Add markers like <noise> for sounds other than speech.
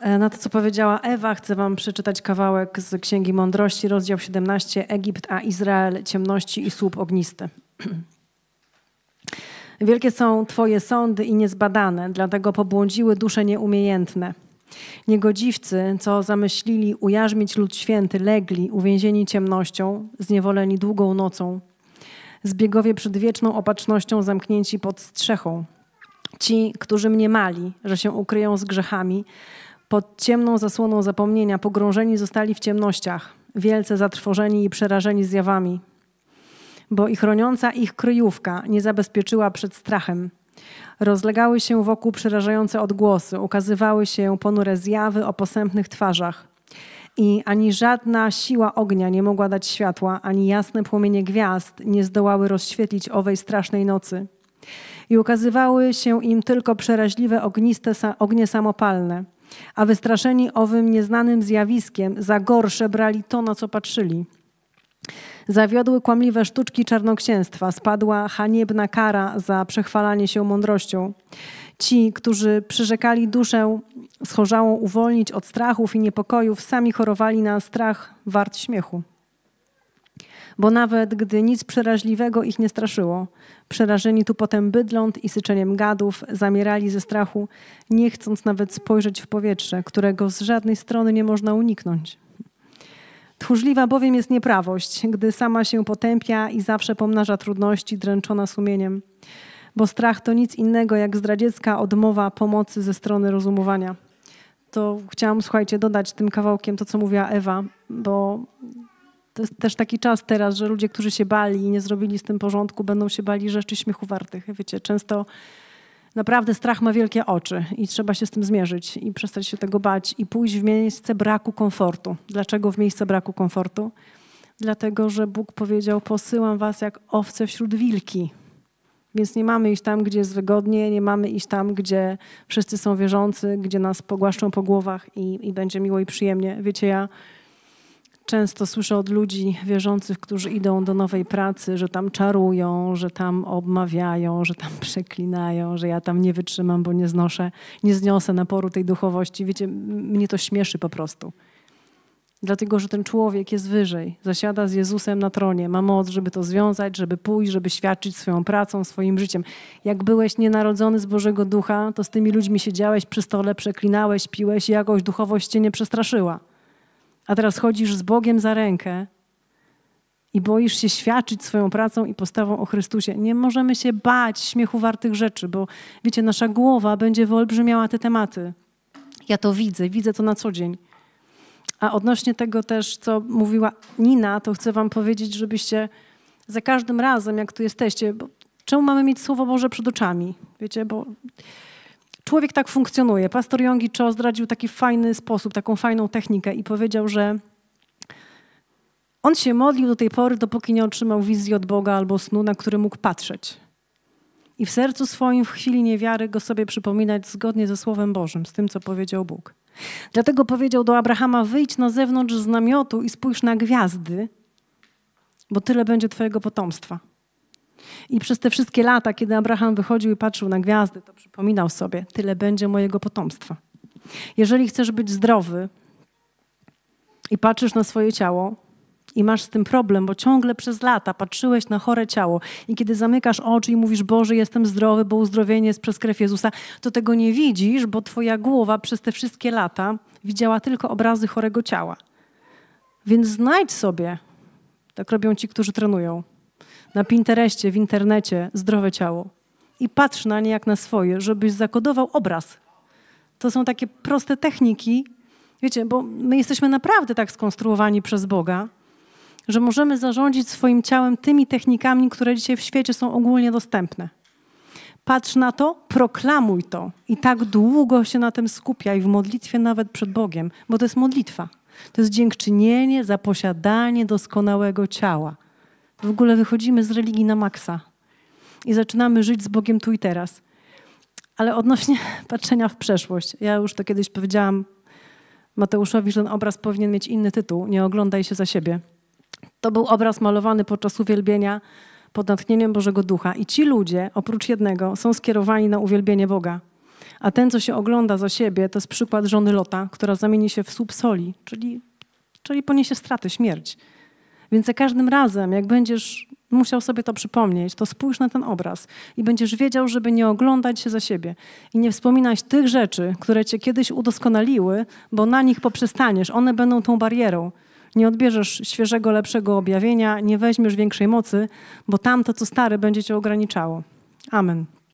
E, na to, co powiedziała Ewa, chcę Wam przeczytać kawałek z Księgi Mądrości, rozdział 17, Egipt, a Izrael, ciemności i słup ognisty. <clears throat> Wielkie są Twoje sądy i niezbadane, dlatego pobłądziły dusze nieumiejętne. Niegodziwcy, co zamyślili ujarzmić lud święty, legli, uwięzieni ciemnością, zniewoleni długą nocą. Zbiegowie przed wieczną opatrznością zamknięci pod strzechą. Ci, którzy mniemali, że się ukryją z grzechami, pod ciemną zasłoną zapomnienia pogrążeni zostali w ciemnościach, wielce zatrwożeni i przerażeni zjawami, bo i chroniąca ich kryjówka nie zabezpieczyła przed strachem. Rozlegały się wokół przerażające odgłosy, ukazywały się ponure zjawy o posępnych twarzach. I ani żadna siła ognia nie mogła dać światła, ani jasne płomienie gwiazd nie zdołały rozświetlić owej strasznej nocy. I ukazywały się im tylko przeraźliwe ogniste ognie samopalne – a wystraszeni owym nieznanym zjawiskiem za gorsze brali to, na co patrzyli. Zawiodły kłamliwe sztuczki czarnoksięstwa, spadła haniebna kara za przechwalanie się mądrością. Ci, którzy przyrzekali duszę schorzałą uwolnić od strachów i niepokojów, sami chorowali na strach wart śmiechu. Bo nawet gdy nic przeraźliwego ich nie straszyło, przerażeni tu potem bydląt i syczeniem gadów zamierali ze strachu, nie chcąc nawet spojrzeć w powietrze, którego z żadnej strony nie można uniknąć. Tchórzliwa bowiem jest nieprawość, gdy sama się potępia i zawsze pomnaża trudności dręczona sumieniem, bo strach to nic innego jak zdradziecka odmowa pomocy ze strony rozumowania. To chciałam, słuchajcie, dodać tym kawałkiem to, co mówiła Ewa, bo to jest też taki czas teraz, że ludzie, którzy się bali i nie zrobili z tym porządku, będą się bali rzeczy śmiechu wartych. Wiecie, często naprawdę strach ma wielkie oczy i trzeba się z tym zmierzyć i przestać się tego bać i pójść w miejsce braku komfortu. Dlaczego w miejsce braku komfortu? Dlatego, że Bóg powiedział: Posyłam was jak owce wśród wilki. Więc nie mamy iść tam, gdzie jest wygodnie, nie mamy iść tam, gdzie wszyscy są wierzący, gdzie nas pogłaszczą po głowach i, i będzie miło i przyjemnie. Wiecie, ja często słyszę od ludzi wierzących, którzy idą do nowej pracy, że tam czarują, że tam obmawiają, że tam <laughs> przeklinają, że ja tam nie wytrzymam, bo nie znoszę, nie zniosę naporu tej duchowości. Wiecie, mnie to śmieszy po prostu. Dlatego, że ten człowiek jest wyżej, zasiada z Jezusem na tronie, ma moc, żeby to związać, żeby pójść, żeby świadczyć swoją pracą, swoim życiem. Jak byłeś nienarodzony z Bożego Ducha, to z tymi ludźmi siedziałeś przy stole, przeklinałeś, piłeś i jakoś duchowość cię nie przestraszyła a teraz chodzisz z Bogiem za rękę i boisz się świadczyć swoją pracą i postawą o Chrystusie. Nie możemy się bać śmiechu wartych rzeczy, bo wiecie, nasza głowa będzie wyolbrzymiała te tematy. Ja to widzę, widzę to na co dzień. A odnośnie tego też, co mówiła Nina, to chcę wam powiedzieć, żebyście za każdym razem, jak tu jesteście, bo czemu mamy mieć Słowo Boże przed oczami? Wiecie, bo człowiek tak funkcjonuje. Pastor Yongi Cho zdradził taki fajny sposób, taką fajną technikę i powiedział, że on się modlił do tej pory, dopóki nie otrzymał wizji od Boga albo snu, na który mógł patrzeć. I w sercu swoim, w chwili niewiary, go sobie przypominać zgodnie ze Słowem Bożym, z tym, co powiedział Bóg. Dlatego powiedział do Abrahama: Wyjdź na zewnątrz z namiotu i spójrz na gwiazdy, bo tyle będzie Twojego potomstwa. I przez te wszystkie lata, kiedy Abraham wychodził i patrzył na gwiazdy, to przypominał sobie, tyle będzie mojego potomstwa. Jeżeli chcesz być zdrowy i patrzysz na swoje ciało, i masz z tym problem, bo ciągle przez lata patrzyłeś na chore ciało i kiedy zamykasz oczy i mówisz, Boże, jestem zdrowy, bo uzdrowienie jest przez krew Jezusa, to tego nie widzisz, bo twoja głowa przez te wszystkie lata widziała tylko obrazy chorego ciała. Więc znajdź sobie, tak robią ci, którzy trenują, na Pinterestie, w internecie zdrowe ciało i patrz na nie jak na swoje, żebyś zakodował obraz. To są takie proste techniki, wiecie, bo my jesteśmy naprawdę tak skonstruowani przez Boga, że możemy zarządzić swoim ciałem tymi technikami, które dzisiaj w świecie są ogólnie dostępne. Patrz na to, proklamuj to i tak długo się na tym skupiaj w modlitwie nawet przed Bogiem, bo to jest modlitwa. To jest dziękczynienie za posiadanie doskonałego ciała. W ogóle wychodzimy z religii na maksa i zaczynamy żyć z Bogiem tu i teraz. Ale odnośnie <laughs> patrzenia w przeszłość, ja już to kiedyś powiedziałam Mateuszowi, że ten obraz powinien mieć inny tytuł, nie oglądaj się za siebie. To był obraz malowany podczas uwielbienia pod natchnieniem Bożego Ducha. I ci ludzie, oprócz jednego, są skierowani na uwielbienie Boga. A ten, co się ogląda za siebie, to jest przykład żony Lota, która zamieni się w słup soli, czyli, czyli poniesie straty, śmierć. Więc za każdym razem, jak będziesz musiał sobie to przypomnieć, to spójrz na ten obraz i będziesz wiedział, żeby nie oglądać się za siebie i nie wspominać tych rzeczy, które cię kiedyś udoskonaliły, bo na nich poprzestaniesz. One będą tą barierą. Nie odbierzesz świeżego, lepszego objawienia, nie weźmiesz większej mocy, bo tamto, co stare, będzie cię ograniczało. Amen.